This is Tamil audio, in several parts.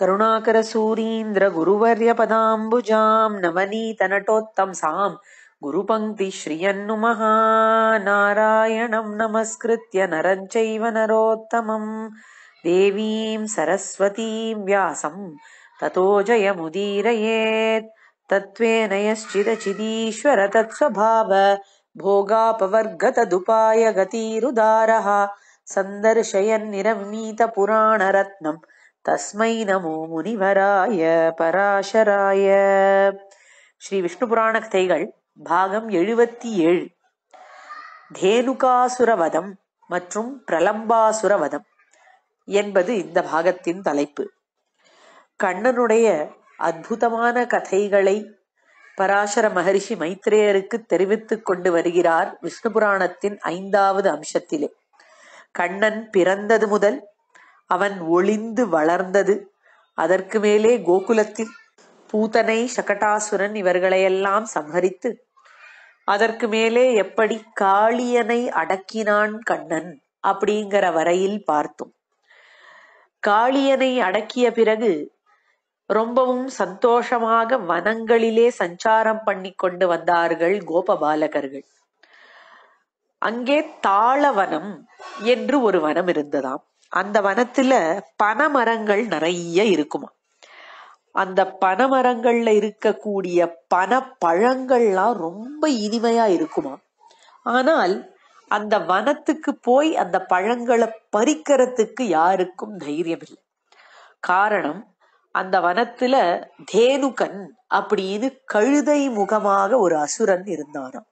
करुणाकरसूरीन्द्रगुरुवर्यपदाम्बुजां नवनीतनटोत्तम् सां गुरुपङ्क्तिः श्रियन् नमस्कृत्य नरं चैव नरोत्तमं देवीम् सरस्वतीम् व्यासं ततो जयमुदीरयेत् तत्त्वेन यश्चिदचिदीश्वर तत्स्वभाव भोगापवर्गतदुपायगतिरुदारः सन्दर्शयन्निरमीतपुराणरत्नम् தஸ்மை நமோ முனிவராய பராசராய ஸ்ரீ விஷ்ணு புராண கதைகள் பாகம் எழுபத்தி ஏழு தேனுகாசுரவதம் மற்றும் பிரலம்பாசுரவதம் என்பது இந்த பாகத்தின் தலைப்பு கண்ணனுடைய அற்புதமான கதைகளை பராசர மகரிஷி மைத்ரேயருக்கு தெரிவித்துக் கொண்டு வருகிறார் விஷ்ணு புராணத்தின் ஐந்தாவது அம்சத்திலே கண்ணன் பிறந்தது முதல் அவன் ஒளிந்து வளர்ந்தது அதற்கு மேலே கோகுலத்தில் பூதனை சகட்டாசுரன் இவர்களையெல்லாம் சம்ஹரித்து அதற்கு மேலே எப்படி காளியனை அடக்கினான் கண்ணன் அப்படிங்கிற வரையில் பார்த்தோம் காளியனை அடக்கிய பிறகு ரொம்பவும் சந்தோஷமாக வனங்களிலே சஞ்சாரம் பண்ணி கொண்டு வந்தார்கள் கோபபாலகர்கள் அங்கே தாளவனம் என்று ஒரு வனம் இருந்ததாம் அந்த வனத்துல பனமரங்கள் நிறைய இருக்குமா அந்த மரங்கள்ல இருக்கக்கூடிய பனப்பழங்கள்லாம் ரொம்ப இனிமையா இருக்குமா ஆனால் அந்த வனத்துக்கு போய் அந்த பழங்களை பறிக்கிறதுக்கு யாருக்கும் தைரியம் இல்லை காரணம் அந்த வனத்துல தேனுகன் அப்படின்னு கழுதை முகமாக ஒரு அசுரன் இருந்தாராம்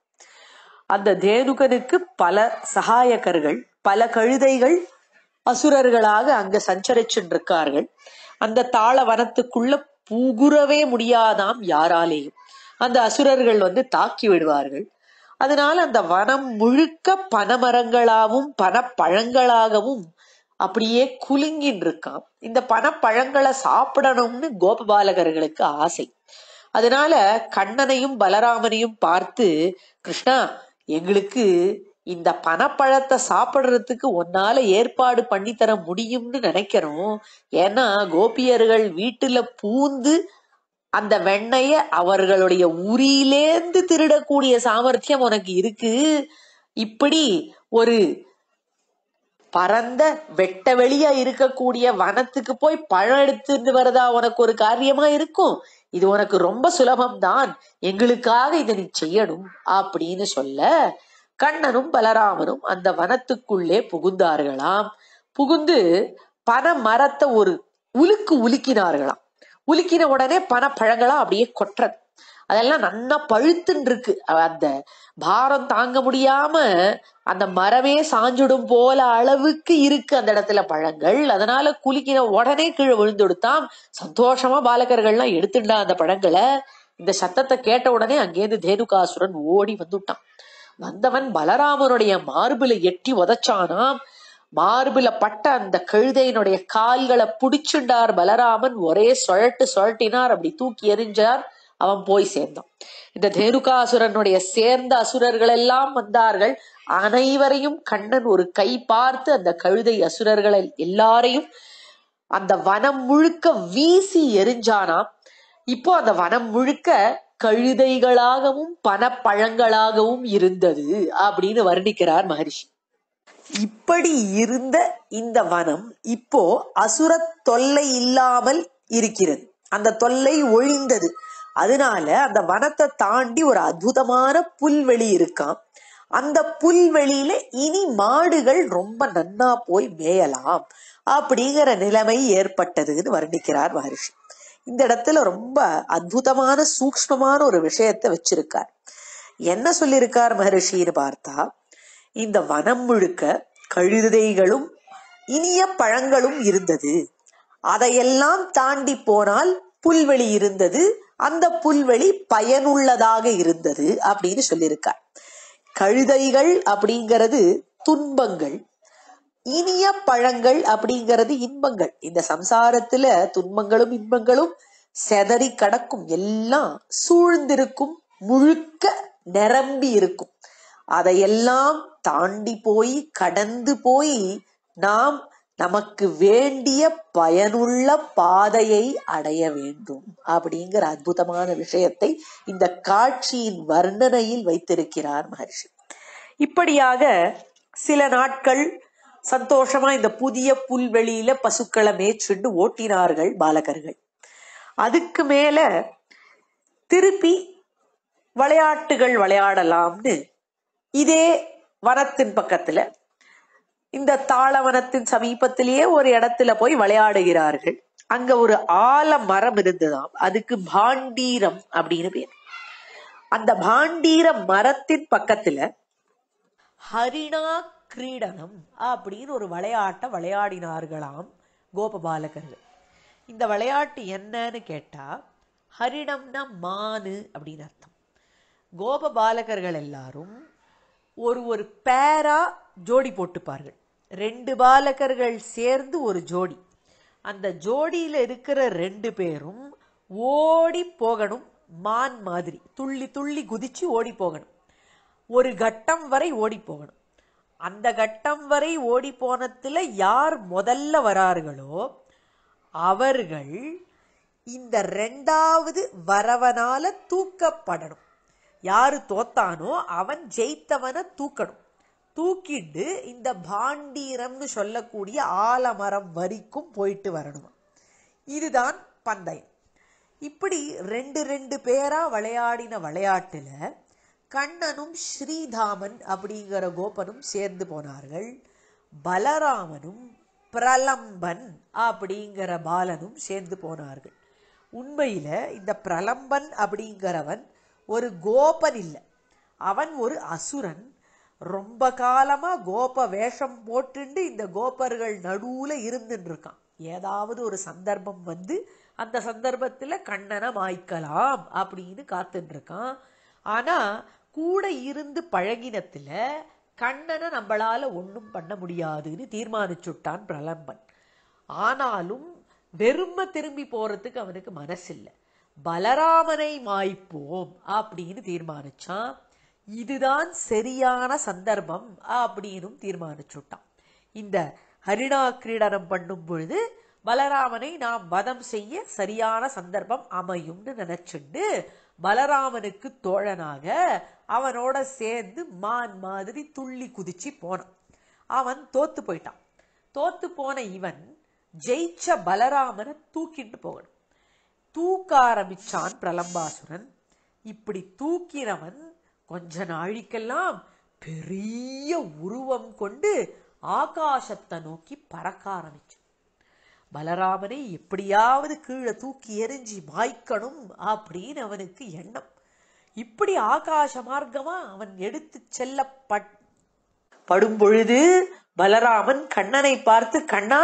அந்த தேனுகனுக்கு பல சகாயகர்கள் பல கழுதைகள் அசுரர்களாக அங்க இருக்கார்கள் அந்த தாள வனத்துக்குள்ள புகுறவே முடியாதாம் யாராலேயும் அந்த அசுரர்கள் வந்து தாக்கி விடுவார்கள் அதனால அந்த வனம் முழுக்க பனமரங்களாகவும் பனப்பழங்களாகவும் அப்படியே குலுங்கின் இருக்கான் இந்த பனப்பழங்களை சாப்பிடணும்னு கோபபாலகர்களுக்கு ஆசை அதனால கண்ணனையும் பலராமனையும் பார்த்து கிருஷ்ணா எங்களுக்கு இந்த பணப்பழத்தை சாப்பிடுறதுக்கு உன்னால ஏற்பாடு பண்ணி தர முடியும்னு நினைக்கிறோம் ஏன்னா கோபியர்கள் வீட்டுல பூந்து அந்த வெண்ணைய அவர்களுடைய உரியிலேந்து திருடக்கூடிய சாமர்த்தியம் உனக்கு இருக்கு இப்படி ஒரு பரந்த வெட்ட வெளியா இருக்கக்கூடிய வனத்துக்கு போய் பழம் எடுத்துட்டு வரதா உனக்கு ஒரு காரியமா இருக்கும் இது உனக்கு ரொம்ப சுலபம் தான் எங்களுக்காக இதை நீ செய்யணும் அப்படின்னு சொல்ல கண்ணனும் பலராமனும் அந்த வனத்துக்குள்ளே புகுந்தார்களாம் புகுந்து பன மரத்தை ஒரு உலுக்கு உலுக்கினார்களாம் உலுக்கின உடனே பன பழங்களா அப்படியே கொற்றது அதெல்லாம் நல்லா பழுத்துன்னு இருக்கு அந்த பாரம் தாங்க முடியாம அந்த மரமே சாஞ்சுடும் போல அளவுக்கு இருக்கு அந்த இடத்துல பழங்கள் அதனால குலுக்கின உடனே கீழே விழுந்துடுத்தாம் சந்தோஷமா பாலகர்கள்லாம் எடுத்துட்டா அந்த பழங்களை இந்த சத்தத்தை கேட்ட உடனே அங்கேருந்து தேனுகாசுரன் ஓடி வந்துட்டான் வந்தவன் பலராமனுடைய மார்பில எட்டி உதச்சானா மார்பில பட்ட அந்த கழுதையினுடைய கால்களை புடிச்சுண்டார் பலராமன் ஒரே சுழட்டு சுழட்டினார் அப்படி தூக்கி எறிஞ்சார் அவன் போய் சேர்ந்தான் இந்த தேனுகாசுரனுடைய சேர்ந்த அசுரர்கள் எல்லாம் வந்தார்கள் அனைவரையும் கண்ணன் ஒரு கை பார்த்து அந்த கழுதை அசுரர்களை எல்லாரையும் அந்த வனம் முழுக்க வீசி எரிஞ்சானாம் இப்போ அந்த வனம் முழுக்க கழுதைகளாகவும் பணப்பழங்களாகவும் இருந்தது அப்படின்னு வர்ணிக்கிறார் மகரிஷி இப்படி இருந்த இந்த வனம் இப்போ அசுர தொல்லை இல்லாமல் இருக்கிறது அந்த தொல்லை ஒழிந்தது அதனால அந்த வனத்தை தாண்டி ஒரு அற்புதமான புல்வெளி இருக்கான் அந்த புல்வெளியில இனி மாடுகள் ரொம்ப நன்னா போய் மேயலாம் அப்படிங்கிற நிலைமை ஏற்பட்டதுன்னு வர்ணிக்கிறார் மகரிஷி இந்த இடத்துல ரொம்ப அற்புதமான சூக்மமான ஒரு விஷயத்தை வச்சிருக்கார் என்ன சொல்லியிருக்கார் மகரிஷின்னு பார்த்தா இந்த வனம் முழுக்க கழுதைகளும் இனிய பழங்களும் இருந்தது அதையெல்லாம் தாண்டி போனால் புல்வெளி இருந்தது அந்த புல்வெளி பயனுள்ளதாக இருந்தது அப்படின்னு சொல்லியிருக்கார் கழுதைகள் அப்படிங்கிறது துன்பங்கள் இனிய பழங்கள் அப்படிங்கிறது இன்பங்கள் இந்த சம்சாரத்துல துன்பங்களும் இன்பங்களும் செதறி கடக்கும் எல்லாம் சூழ்ந்திருக்கும் முழுக்க நிரம்பி இருக்கும் அதையெல்லாம் தாண்டி போய் கடந்து போய் நாம் நமக்கு வேண்டிய பயனுள்ள பாதையை அடைய வேண்டும் அப்படிங்கிற அற்புதமான விஷயத்தை இந்த காட்சியின் வர்ணனையில் வைத்திருக்கிறார் மகர்ஷி இப்படியாக சில நாட்கள் சந்தோஷமா இந்த புதிய புல்வெளியில பசுக்களை மேய்ச்சிண்டு ஓட்டினார்கள் பாலகர்கள் அதுக்கு மேல திருப்பி விளையாட்டுகள் விளையாடலாம்னு இதே வனத்தின் பக்கத்துல இந்த தாளவனத்தின் சமீபத்திலேயே ஒரு இடத்துல போய் விளையாடுகிறார்கள் அங்க ஒரு ஆல மரம் இருந்ததாம் அதுக்கு பாண்டீரம் அப்படின்னு பேர் அந்த பாண்டீர மரத்தின் பக்கத்துல ஹரிணா கிரீடனம் அப்படின்னு ஒரு விளையாட்டை விளையாடினார்களாம் கோபபாலகர்கள் இந்த விளையாட்டு என்னன்னு கேட்டால் ஹரிடம்னா மானு அப்படின்னு அர்த்தம் கோபபாலகர்கள் எல்லாரும் ஒரு ஒரு பேரா ஜோடி போட்டுப்பார்கள் ரெண்டு பாலகர்கள் சேர்ந்து ஒரு ஜோடி அந்த ஜோடியில் இருக்கிற ரெண்டு பேரும் ஓடி போகணும் மான் மாதிரி துள்ளி துள்ளி குதிச்சு ஓடி போகணும் ஒரு கட்டம் வரை ஓடி போகணும் அந்த கட்டம் வரை ஓடி போனத்தில் யார் முதல்ல வரார்களோ அவர்கள் இந்த ரெண்டாவது வரவனால தூக்கப்படணும் யார் தோத்தானோ அவன் ஜெயித்தவனை தூக்கணும் தூக்கிட்டு இந்த பாண்டீரம்னு சொல்லக்கூடிய ஆலமரம் வரைக்கும் போயிட்டு வரணும் இதுதான் பந்தயம் இப்படி ரெண்டு ரெண்டு பேராக விளையாடின விளையாட்டில் கண்ணனும் ஸ்ரீதாமன் அப்படிங்கிற கோபனும் சேர்ந்து போனார்கள் பலராமனும் பிரலம்பன் அப்படிங்கிற பாலனும் சேர்ந்து போனார்கள் உண்மையில் இந்த பிரலம்பன் அப்படிங்கிறவன் ஒரு கோபன் இல்லை அவன் ஒரு அசுரன் ரொம்ப காலமாக கோப வேஷம் போட்டுண்டு இந்த கோபர்கள் நடுவில் இருந்துருக்கான் ஏதாவது ஒரு சந்தர்ப்பம் வந்து அந்த சந்தர்ப்பத்தில் கண்ணனை மாய்க்கலாம் அப்படின்னு காத்துட்ருக்கான் ஆனால் கூட இருந்து பழகினத்துல கண்ணனை நம்மளால ஒன்றும் பண்ண முடியாதுன்னு தீர்மானிச்சுட்டான் பிரலம்பன் ஆனாலும் வெறும திரும்பி போறதுக்கு அவனுக்கு மனசில்லை பலராமனை மாய்ப்போம் அப்படின்னு தீர்மானிச்சான் இதுதான் சரியான சந்தர்ப்பம் அப்படின்னும் தீர்மானிச்சுட்டான் இந்த ஹரிணா கிரீடனம் பண்ணும் பொழுது பலராமனை நாம் வதம் செய்ய சரியான சந்தர்ப்பம் அமையும்னு நினைச்சுண்டு பலராமனுக்கு தோழனாக அவனோட சேர்ந்து மான் மாதிரி துள்ளி குதிச்சு போனான் அவன் தோத்து போயிட்டான் தோத்து போன இவன் ஜெயிச்ச பலராமனை தூக்கிட்டு போகணும் தூக்க ஆரம்பிச்சான் பிரலம்பாசுரன் இப்படி தூக்கிறவன் கொஞ்ச நாழிக்கெல்லாம் பெரிய உருவம் கொண்டு ஆகாசத்தை நோக்கி பறக்க ஆரம்பிச்சு பலராமனை எப்படியாவது கீழே தூக்கி எரிஞ்சு மாய்க்கணும் அப்படின்னு அவனுக்கு எண்ணம் இப்படி ஆகாச மார்க்கமா அவன் எடுத்து செல்ல படும் பொழுது பலராமன் கண்ணனை பார்த்து கண்ணா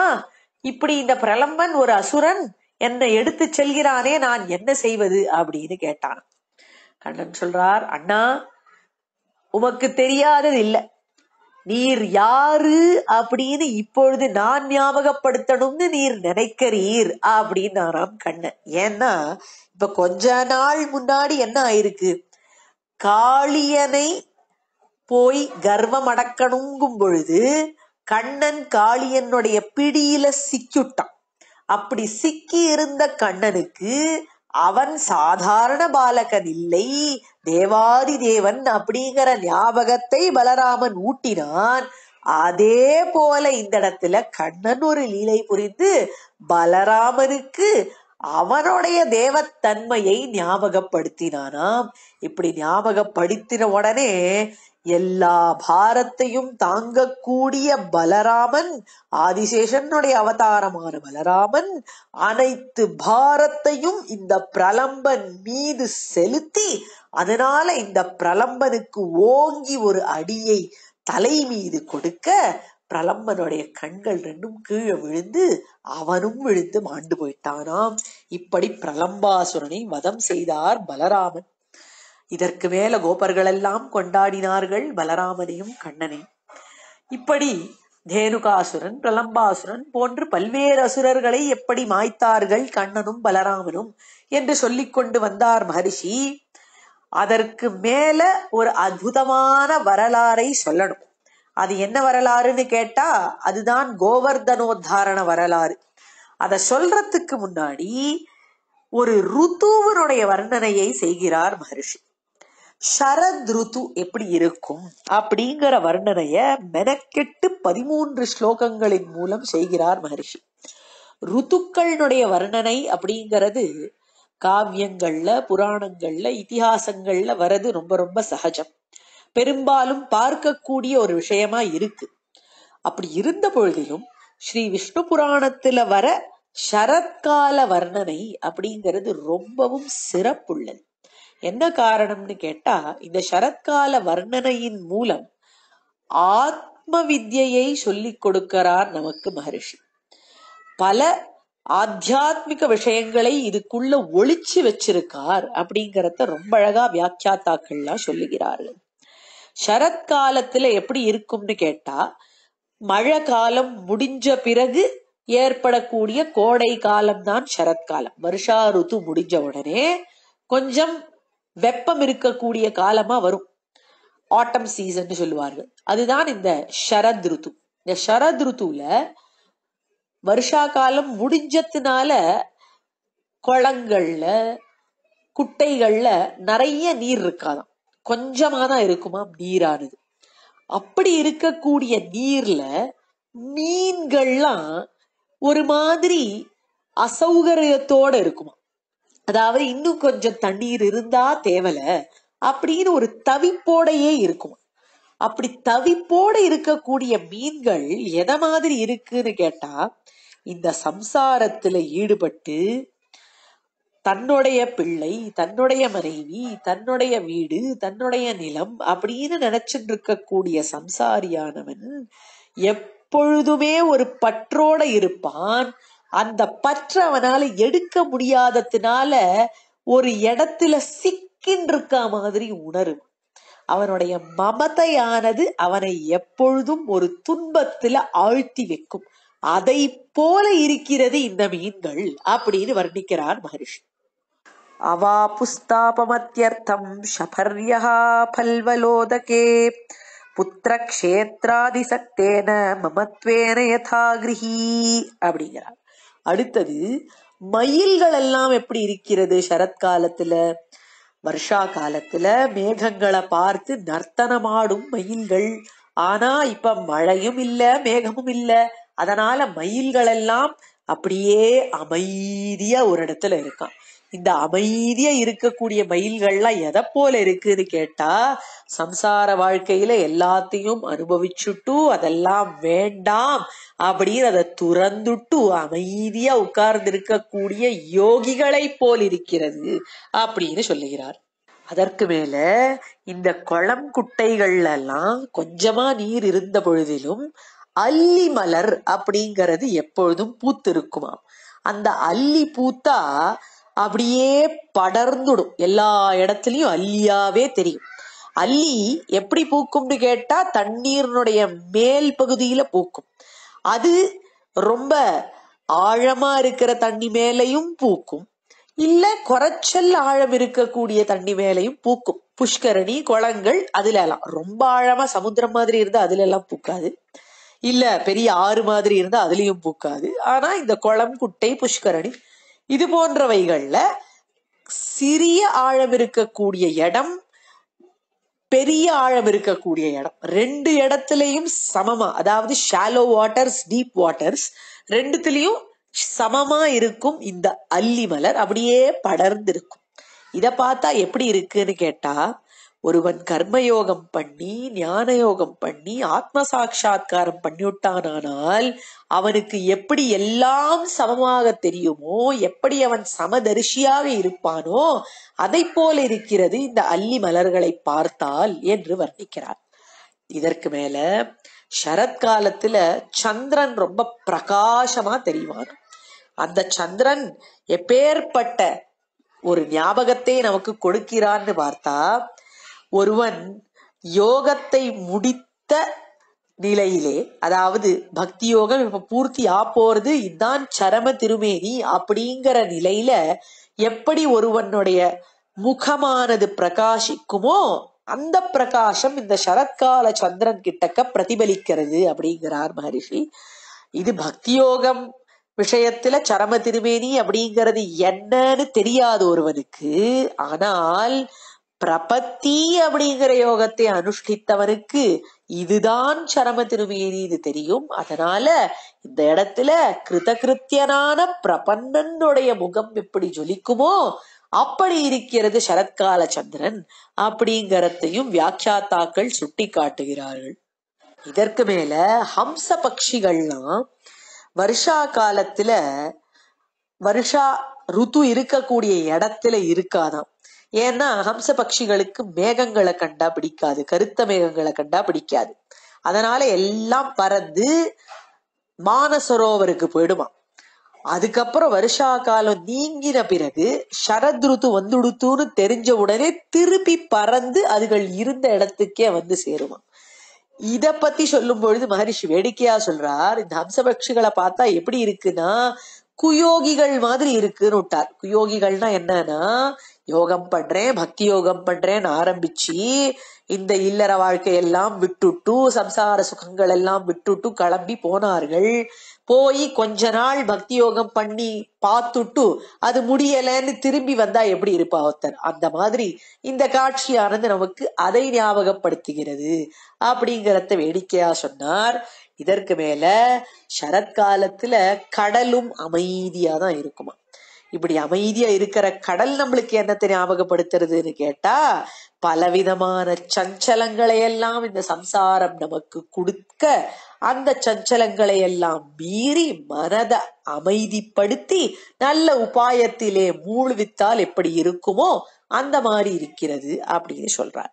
இப்படி இந்த பிரலம்பன் ஒரு அசுரன் என்னை எடுத்து செல்கிறானே நான் என்ன செய்வது அப்படின்னு கேட்டான் கண்ணன் சொல்றார் அண்ணா உமக்கு தெரியாதது இல்லை நீர் யாரு அப்படின்னு இப்பொழுது நான் ஞாபகப்படுத்தணும்னு நீர் நினைக்கிறீர் அப்படின்னாராம் கண்ணன் ஏன்னா இப்ப கொஞ்ச நாள் முன்னாடி என்ன ஆயிருக்கு காளியனை போய் கர்வம் அடக்கணுங்கும் பொழுது கண்ணன் காளியனுடைய பிடியில சிக்கிவிட்டான் அப்படி சிக்கி இருந்த கண்ணனுக்கு அவன் சாதாரண பாலகன் இல்லை தேவாதி தேவன் அப்படிங்கிற ஞாபகத்தை பலராமன் ஊட்டினான் அதே போல இந்த இடத்துல கண்ணன் ஒரு லீலை புரிந்து பலராமனுக்கு அவனுடைய தேவத்தன்மையை ஞாபகப்படுத்தினானாம் இப்படி ஞாபகப்படுத்தின உடனே எல்லா பாரத்தையும் தாங்கக்கூடிய பலராமன் ஆதிசேஷனுடைய அவதாரமான பலராமன் அனைத்து பாரத்தையும் இந்த பிரலம்பன் மீது செலுத்தி அதனால இந்த பிரலம்பனுக்கு ஓங்கி ஒரு அடியை தலை மீது கொடுக்க பிரலம்பனுடைய கண்கள் ரெண்டும் கீழே விழுந்து அவனும் விழுந்து மாண்டு போயிட்டானாம் இப்படி பிரலம்பாசுரனை வதம் செய்தார் பலராமன் இதற்கு மேல கோபர்களெல்லாம் கொண்டாடினார்கள் பலராமனையும் கண்ணனையும் இப்படி தேனுகாசுரன் பிரலம்பாசுரன் போன்று பல்வேறு அசுரர்களை எப்படி மாய்த்தார்கள் கண்ணனும் பலராமனும் என்று சொல்லிக் கொண்டு வந்தார் மகரிஷி அதற்கு மேல ஒரு அற்புதமான வரலாறை சொல்லணும் அது என்ன வரலாறுன்னு கேட்டா அதுதான் கோவர்தனோத்தாரண வரலாறு அதை சொல்றதுக்கு முன்னாடி ஒரு ருத்துவனுடைய வர்ணனையை செய்கிறார் மகரிஷி சரத் ருத்து எப்படி இருக்கும் அப்படிங்கிற வர்ணனைய மெனக்கெட்டு பதிமூன்று ஸ்லோகங்களின் மூலம் செய்கிறார் மகரிஷி ருத்துக்களினுடைய வர்ணனை அப்படிங்கிறது காவியங்கள்ல புராணங்கள்ல இத்திஹாசங்கள்ல வர்றது ரொம்ப ரொம்ப சகஜம் பெரும்பாலும் பார்க்கக்கூடிய ஒரு விஷயமா இருக்கு அப்படி இருந்த பொழுதிலும் ஸ்ரீ விஷ்ணு புராணத்துல வர சரத்கால வர்ணனை அப்படிங்கிறது ரொம்பவும் சிறப்புள்ளது என்ன காரணம்னு கேட்டா இந்த சரத்கால வர்ணனையின் மூலம் ஆத்ம வித்தியையை சொல்லி கொடுக்கிறார் நமக்கு மகரிஷி பல ஆத்தியாத்மிக விஷயங்களை இதுக்குள்ள ஒழிச்சு வச்சிருக்கார் அப்படிங்கறத ரொம்ப அழகா வியாக்கியாத்தாக்கள்லாம் சொல்லுகிறார்கள் சரத்காலத்துல எப்படி இருக்கும்னு கேட்டா மழை காலம் முடிஞ்ச பிறகு ஏற்படக்கூடிய கோடை காலம் தான் சரத்காலம் வருஷா ருத்து முடிஞ்ச உடனே கொஞ்சம் வெப்பம் இருக்கக்கூடிய காலமா வரும் ஆட்டம் சீசன் சொல்லுவார்கள் அதுதான் இந்த ஷரத் ருத்து இந்த ஷரத் ருத்துல வருஷா காலம் முடிஞ்சதுனால குளங்கள்ல குட்டைகள்ல நிறைய நீர் இருக்காதாம் கொஞ்சமா தான் இருக்குமா நீரானது அப்படி இருக்கக்கூடிய நீர்ல மீன்கள்லாம் ஒரு மாதிரி அசௌகரியத்தோட இருக்குமா அதாவது இன்னும் கொஞ்சம் தண்ணீர் இருந்தா தேவல அப்படின்னு ஒரு தவிப்போடையே இருக்கும் அப்படி தவிப்போட இருக்கக்கூடிய மீன்கள் எத மாதிரி இருக்குன்னு கேட்டா இந்த சம்சாரத்துல ஈடுபட்டு தன்னுடைய பிள்ளை தன்னுடைய மனைவி தன்னுடைய வீடு தன்னுடைய நிலம் அப்படின்னு நினைச்சிட்டு இருக்கக்கூடிய சம்சாரியானவன் எப்பொழுதுமே ஒரு பற்றோட இருப்பான் அந்த பற்ற அவனால எடுக்க முடியாததுனால ஒரு இடத்துல சிக்கின் இருக்க மாதிரி உணரும் அவனுடைய மமதையானது அவனை எப்பொழுதும் ஒரு துன்பத்துல ஆழ்த்தி வைக்கும் அதை போல இருக்கிறது இந்த மீன்கள் அப்படின்னு வர்ணிக்கிறார் மகரிஷி அவா புஸ்தாபமத்தியர்த்தம் ஷபர்யா பல்வலோதகே கஷேத்ராதிசக்தேன மமத்வேன யதா அப்படிங்கிறான் அப்படிங்கிறார் அடுத்தது மயில்கள் எல்லாம் எப்படி இருக்கிறது சரத்காலத்துல வருஷா காலத்துல மேகங்களை பார்த்து நர்த்தனமாடும் மயில்கள் ஆனா இப்ப மழையும் இல்ல மேகமும் இல்ல அதனால மயில்கள் எல்லாம் அப்படியே அமைதியா ஒரு இடத்துல இருக்கான் இந்த அமைதியா இருக்கக்கூடிய மயில்கள்லாம் எதை போல இருக்குன்னு கேட்டா சம்சார வாழ்க்கையில எல்லாத்தையும் அனுபவிச்சுட்டு அதெல்லாம் வேண்டாம் அப்படின்னு அதை துறந்துட்டு அமைதியா உட்கார்ந்து இருக்கக்கூடிய யோகிகளை போல் இருக்கிறது அப்படின்னு சொல்லுகிறார் அதற்கு மேல இந்த குளம் குட்டைகள்ல எல்லாம் கொஞ்சமா நீர் இருந்த பொழுதிலும் அல்லி மலர் அப்படிங்கிறது எப்பொழுதும் பூத்திருக்குமாம் அந்த அல்லி பூத்தா அப்படியே படர்ந்துடும் எல்லா இடத்துலையும் அல்லியாவே தெரியும் அல்லி எப்படி பூக்கும்னு கேட்டா தண்ணீர்னுடைய மேல் பகுதியில பூக்கும் அது ரொம்ப ஆழமா இருக்கிற தண்ணி மேலையும் பூக்கும் இல்ல குறைச்சல் ஆழம் இருக்கக்கூடிய தண்ணி மேலையும் பூக்கும் புஷ்கரணி குளங்கள் அதுல எல்லாம் ரொம்ப ஆழமா சமுத்திரம் மாதிரி இருந்தா அதுல எல்லாம் பூக்காது இல்ல பெரிய ஆறு மாதிரி இருந்தா அதுலயும் பூக்காது ஆனா இந்த குளம் குட்டை புஷ்கரணி இது போன்றவைகளில் சிறிய ஆழம் இருக்கக்கூடிய இடம் பெரிய ஆழம் இருக்கக்கூடிய இடம் ரெண்டு இடத்துலையும் சமமா அதாவது ஷாலோ வாட்டர்ஸ் டீப் வாட்டர்ஸ் ரெண்டுத்திலையும் சமமா இருக்கும் இந்த அல்லி மலர் அப்படியே படர்ந்து இருக்கும் இதை பார்த்தா எப்படி இருக்குன்னு கேட்டா ஒருவன் கர்மயோகம் பண்ணி ஞான யோகம் பண்ணி ஆத்ம சாட்சா்காரம் பண்ணிவிட்டானால் அவனுக்கு எப்படி எல்லாம் சமமாக தெரியுமோ எப்படி அவன் சமதரிசியாக இருப்பானோ அதை போல இருக்கிறது இந்த அல்லி மலர்களை பார்த்தால் என்று வர்ணிக்கிறார் இதற்கு மேல சரத்காலத்துல சந்திரன் ரொம்ப பிரகாசமா தெரிவான் அந்த சந்திரன் எப்பேற்பட்ட ஒரு ஞாபகத்தை நமக்கு கொடுக்கிறான்னு பார்த்தா ஒருவன் யோகத்தை முடித்த நிலையிலே அதாவது பக்தி யோகம் இப்ப பூர்த்தி ஆ போறது இதுதான் சரம திருமேனி அப்படிங்கிற நிலையில எப்படி ஒருவனுடைய முகமானது பிரகாசிக்குமோ அந்த பிரகாசம் இந்த சரத்கால சந்திரன் கிட்டக்க பிரதிபலிக்கிறது அப்படிங்கிறார் மகரிஷி இது பக்தி யோகம் விஷயத்துல சரம திருமேனி அப்படிங்கிறது என்னன்னு தெரியாது ஒருவனுக்கு ஆனால் பிரபத்தி அப்படிங்கிற யோகத்தை அனுஷ்டித்தவனுக்கு இதுதான் சரம திருமேதி இது தெரியும் அதனால இந்த இடத்துல கிருதகிருத்தியனான பிரபன்னனுடைய முகம் எப்படி ஜொலிக்குமோ அப்படி இருக்கிறது சரத்கால சந்திரன் அப்படிங்கிறதையும் வியாக்கியாத்தாக்கள் சுட்டி காட்டுகிறார்கள் இதற்கு மேல ஹம்ச பட்சிகள்லாம் வருஷா காலத்துல வருஷா ருத்து இருக்கக்கூடிய இடத்துல இருக்காதான் ஏன்னா ஹம்ச பட்சிகளுக்கு மேகங்களை கண்டா பிடிக்காது கருத்த மேகங்களை கண்டா பிடிக்காது அதனால எல்லாம் பறந்து மானசரோவருக்கு போயிடுமா அதுக்கப்புறம் வருஷா காலம் நீங்கின பிறகு சரத்ருத்து வந்துடுத்துன்னு தெரிஞ்ச உடனே திருப்பி பறந்து அதுகள் இருந்த இடத்துக்கே வந்து சேருமா இத பத்தி சொல்லும் பொழுது மகரிஷி வேடிக்கையா சொல்றார் இந்த ஹம்சபக்ஷிகளை பார்த்தா எப்படி இருக்குன்னா குயோகிகள் மாதிரி இருக்குன்னு விட்டார் குயோகிகள்னா என்னன்னா யோகம் பண்றேன் பக்தி யோகம் பண்றேன்னு ஆரம்பிச்சு இந்த இல்லற வாழ்க்கையெல்லாம் விட்டுட்டு சம்சார சுகங்கள் எல்லாம் விட்டுட்டு கிளம்பி போனார்கள் போய் கொஞ்ச நாள் பக்தி யோகம் பண்ணி பார்த்துட்டு அது முடியலன்னு திரும்பி வந்தா எப்படி இருப்பா ஒருத்தர் அந்த மாதிரி இந்த காட்சியானது நமக்கு அதை ஞாபகப்படுத்துகிறது அப்படிங்கிறத வேடிக்கையா சொன்னார் இதற்கு மேல சரத்காலத்துல கடலும் அமைதியா தான் இருக்குமா இப்படி அமைதியா இருக்கிற கடல் நம்மளுக்கு என்னத்தை ஞாபகப்படுத்துறதுன்னு கேட்டா பலவிதமான சஞ்சலங்களை எல்லாம் இந்த சம்சாரம் நமக்கு கொடுக்க அந்த சஞ்சலங்களை எல்லாம் மீறி மனதை அமைதிப்படுத்தி நல்ல உபாயத்திலே மூழ்வித்தால் எப்படி இருக்குமோ அந்த மாதிரி இருக்கிறது அப்படின்னு சொல்றார்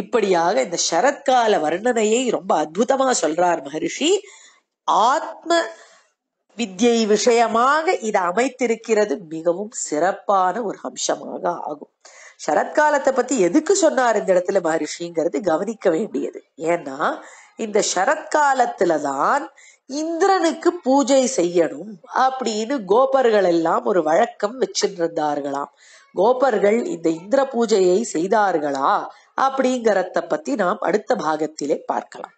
இப்படியாக இந்த சரத்கால வர்ணனையை ரொம்ப அற்புதமா சொல்றார் மகர்ஷி ஆத்ம வித்யை விஷயமாக இது அமைத்திருக்கிறது மிகவும் சிறப்பான ஒரு அம்சமாக ஆகும் சரத்காலத்தை பத்தி எதுக்கு சொன்னார் இந்த இடத்துல மகரிஷிங்கிறது கவனிக்க வேண்டியது ஏன்னா இந்த சரத்காலத்துலதான் இந்திரனுக்கு பூஜை செய்யணும் அப்படின்னு கோபர்கள் எல்லாம் ஒரு வழக்கம் வச்சிருந்தார்களாம் கோபர்கள் இந்த இந்திர பூஜையை செய்தார்களா அப்படிங்கிறத பத்தி நாம் அடுத்த பாகத்திலே பார்க்கலாம்